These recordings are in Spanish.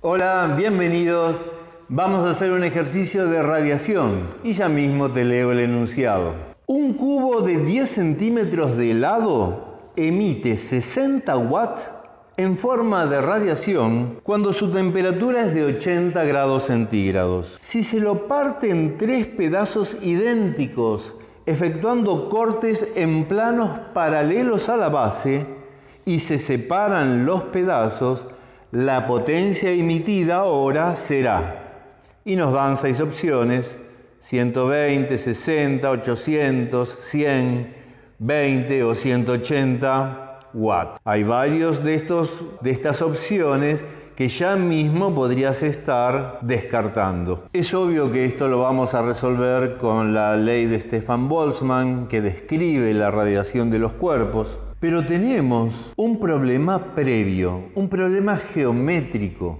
Hola, bienvenidos. Vamos a hacer un ejercicio de radiación y ya mismo te leo el enunciado. Un cubo de 10 centímetros de lado emite 60 watts en forma de radiación cuando su temperatura es de 80 grados centígrados. Si se lo parte en tres pedazos idénticos, efectuando cortes en planos paralelos a la base, y se separan los pedazos, la potencia emitida ahora será. Y nos dan seis opciones, 120, 60, 800, 100, 20 o 180 watts. Hay varios de, estos, de estas opciones que ya mismo podrías estar descartando. Es obvio que esto lo vamos a resolver con la ley de Stefan Boltzmann que describe la radiación de los cuerpos. Pero tenemos un problema previo, un problema geométrico,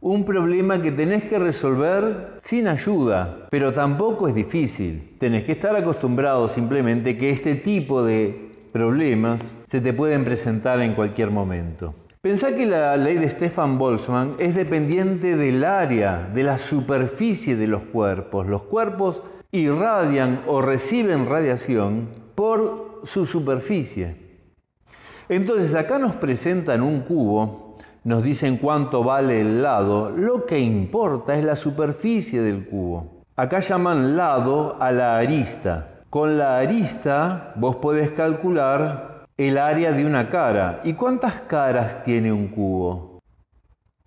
un problema que tenés que resolver sin ayuda, pero tampoco es difícil. Tenés que estar acostumbrado simplemente que este tipo de problemas se te pueden presentar en cualquier momento. Pensá que la ley de Stefan Boltzmann es dependiente del área, de la superficie de los cuerpos. Los cuerpos irradian o reciben radiación por su superficie. Entonces acá nos presentan un cubo, nos dicen cuánto vale el lado, lo que importa es la superficie del cubo. Acá llaman lado a la arista. Con la arista vos podés calcular el área de una cara. ¿Y cuántas caras tiene un cubo?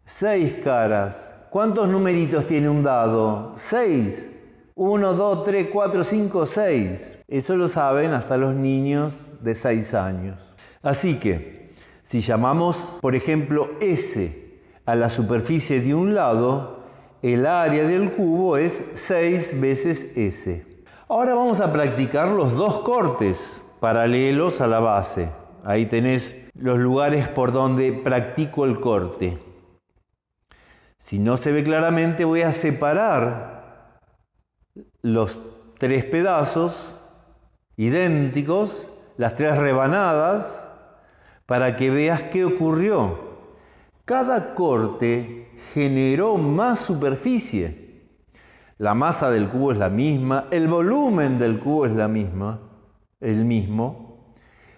Seis caras. ¿Cuántos numeritos tiene un dado? Seis. 1, 2, 3, 4, 5, 6. Eso lo saben hasta los niños de 6 años. Así que, si llamamos, por ejemplo, S a la superficie de un lado, el área del cubo es 6 veces S. Ahora vamos a practicar los dos cortes paralelos a la base. Ahí tenés los lugares por donde practico el corte. Si no se ve claramente, voy a separar los tres pedazos idénticos, las tres rebanadas, para que veas qué ocurrió. Cada corte generó más superficie. La masa del cubo es la misma, el volumen del cubo es la misma, el mismo,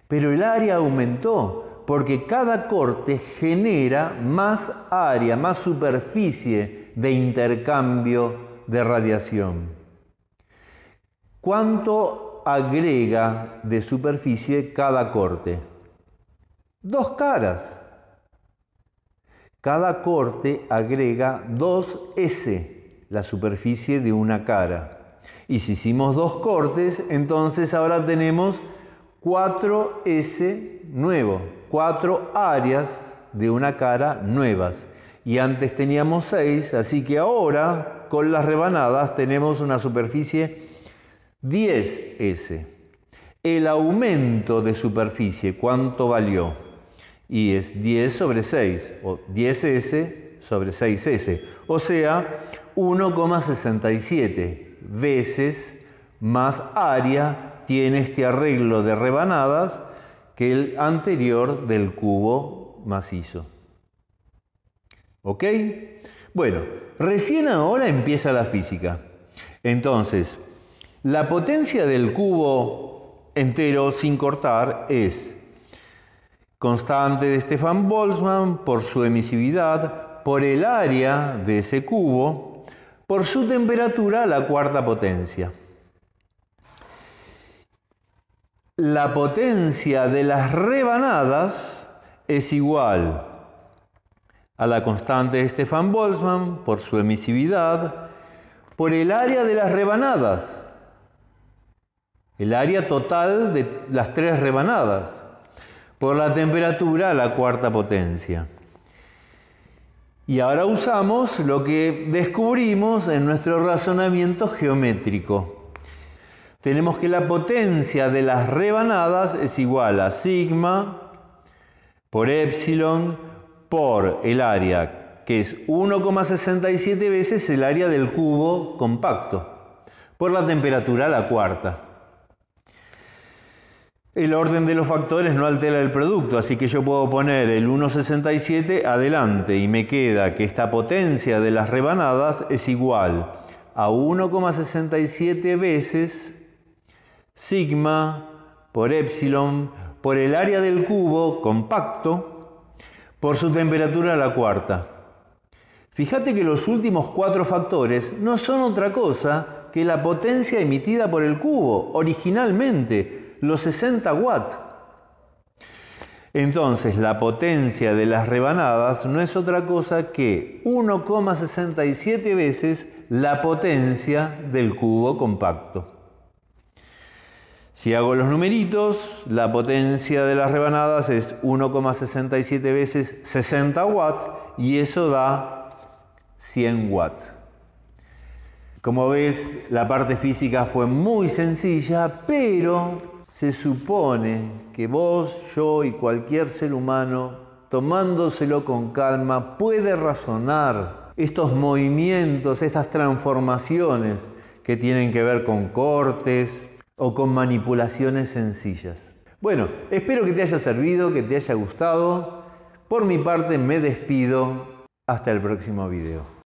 pero el área aumentó porque cada corte genera más área, más superficie de intercambio de radiación. ¿Cuánto agrega de superficie cada corte? Dos caras. Cada corte agrega 2S, la superficie de una cara. Y si hicimos dos cortes, entonces ahora tenemos 4S nuevo, cuatro áreas de una cara nuevas. Y antes teníamos seis, así que ahora con las rebanadas tenemos una superficie 10S. El aumento de superficie, ¿cuánto valió? Y es 10 sobre 6, o 10S sobre 6S, o sea, 1,67 veces más área tiene este arreglo de rebanadas que el anterior del cubo macizo. ¿Ok? Bueno, recién ahora empieza la física. Entonces, la potencia del cubo entero sin cortar es constante de Stefan Boltzmann por su emisividad, por el área de ese cubo, por su temperatura a la cuarta potencia. La potencia de las rebanadas es igual a la constante de Stefan Boltzmann por su emisividad, por el área de las rebanadas, el área total de las tres rebanadas, por la temperatura a la cuarta potencia. Y ahora usamos lo que descubrimos en nuestro razonamiento geométrico. Tenemos que la potencia de las rebanadas es igual a sigma por epsilon por el área, que es 1,67 veces el área del cubo compacto, por la temperatura a la cuarta el orden de los factores no altera el producto, así que yo puedo poner el 1,67 adelante y me queda que esta potencia de las rebanadas es igual a 1,67 veces sigma por epsilon por el área del cubo compacto por su temperatura a la cuarta. Fíjate que los últimos cuatro factores no son otra cosa que la potencia emitida por el cubo originalmente los 60 watts. Entonces la potencia de las rebanadas no es otra cosa que 1,67 veces la potencia del cubo compacto. Si hago los numeritos, la potencia de las rebanadas es 1,67 veces 60 watts y eso da 100 watts. Como ves, la parte física fue muy sencilla, pero se supone que vos, yo y cualquier ser humano, tomándoselo con calma, puede razonar estos movimientos, estas transformaciones que tienen que ver con cortes o con manipulaciones sencillas. Bueno, espero que te haya servido, que te haya gustado. Por mi parte me despido. Hasta el próximo video.